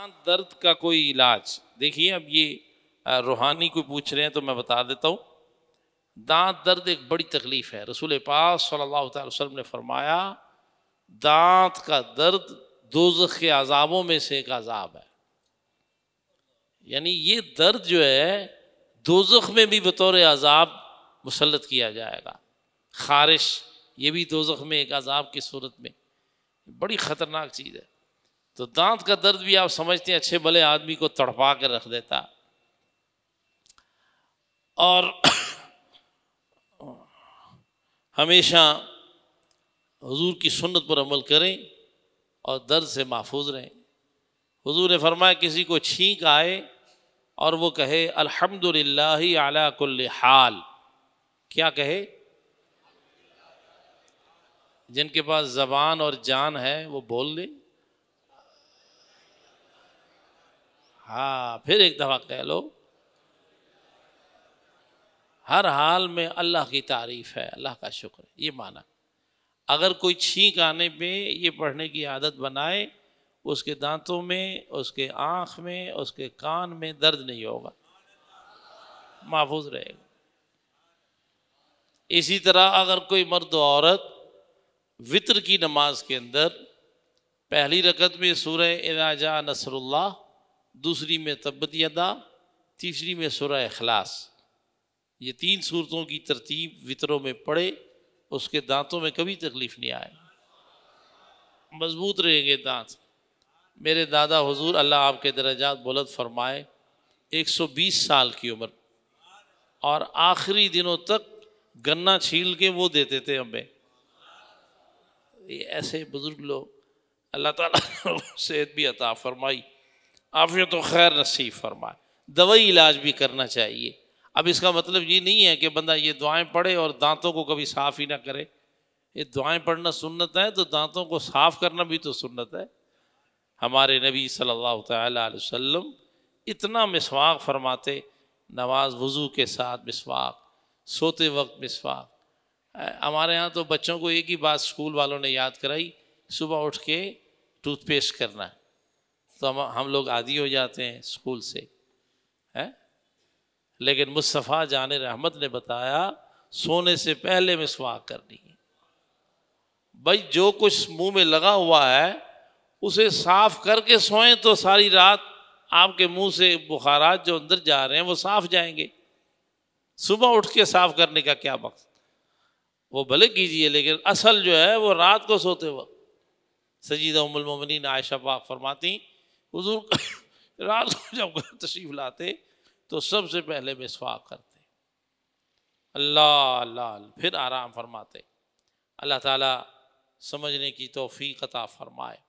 दांत दर्द का कोई इलाज देखिए अब ये रूहानी को पूछ रहे हैं तो मैं बता देता हूँ दांत दर्द एक बड़ी तकलीफ़ है रसूल पास सल्ला वसलम ने फरमाया दांत का दर्द दो के अजाबों में से एक अजाब है यानी ये दर्द जो है दो में भी बतौर अजाब मुसलत किया जाएगा खारिश ये भी दो में एक अजाब की सूरत में बड़ी ख़तरनाक चीज़ है तो दांत का दर्द भी आप समझते हैं अच्छे भले आदमी को तड़पा कर रख देता और हमेशा हुजूर की सुन्नत पर अमल करें और दर्द से महफूज रहें हुजूर ने फरमाया किसी को छींक आए और वो कहे अल्हम्दुलिल्लाह आला कुल्ल हाल क्या कहे जिनके पास ज़बान और जान है वो बोल ले हाँ फिर एक दफ़ा कह लो हर हाल में अल्लाह की तारीफ़ है अल्लाह का शुक्र ये माना अगर कोई छींक आने पे ये पढ़ने की आदत बनाए उसके दांतों में उसके आँख में उसके कान में दर्द नहीं होगा महफूज रहेगा इसी तरह अगर कोई मर्द औरत वितर की नमाज के अंदर पहली रकत में सूर्य इराजा नसरुल्ला दूसरी में तब्बत अदा तीसरी में सुरह अखलास ये तीन सूरतों की तरतीब वितरों में पड़े उसके दांतों में कभी तकलीफ़ नहीं आए मजबूत रहेंगे दांत मेरे दादा हुजूर अल्लाह आपके दर्जात बुलंद फरमाए 120 साल की उम्र और आखिरी दिनों तक गन्ना छील के वो देते थे हमें ये ऐसे बुज़ुर्ग लोग अल्लाह ताला सेहत भी अता फरमाई आफियत तो खैर नसीब फरमाए दवाई इलाज भी करना चाहिए अब इसका मतलब ये नहीं है कि बंदा ये दुआएं पढ़े और दांतों को कभी साफ़ ही ना करे ये दुआएं पढ़ना सुन्नत है तो दांतों को साफ़ करना भी तो सुन्नत है हमारे नबी सल्लल्लाहु अलैहि वसल्लम इतना मिसवाक फरमाते नमाज वज़ू के साथ मिसवाक सोते वक्त मिसवाक हमारे यहाँ तो बच्चों को एक ही बात स्कूल वालों ने याद कराई सुबह उठ के टूथपेस्ट करना है तो हम हम लोग आदि हो जाते हैं स्कूल से हैं लेकिन मुस्तफ़ा जान रहमत ने बताया सोने से पहले मिसवाक करनी है भाई जो कुछ मुंह में लगा हुआ है उसे साफ करके सोएं तो सारी रात आपके मुंह से बुखारात जो अंदर जा रहे हैं वो साफ जाएंगे सुबह उठ के साफ करने का क्या वक्त वो भले कीजिए लेकिन असल जो है वो रात को सोते वक्त सजीदा उमुलमोमिन आयशा पाक फरमाती हजूर रात को जब तशरीफ लाते तो सबसे पहले मिसवाक करते अल्लाह अल्लाह फिर आराम फरमाते अल्लाह ताला समझने की तोफ़ी कता फरमाए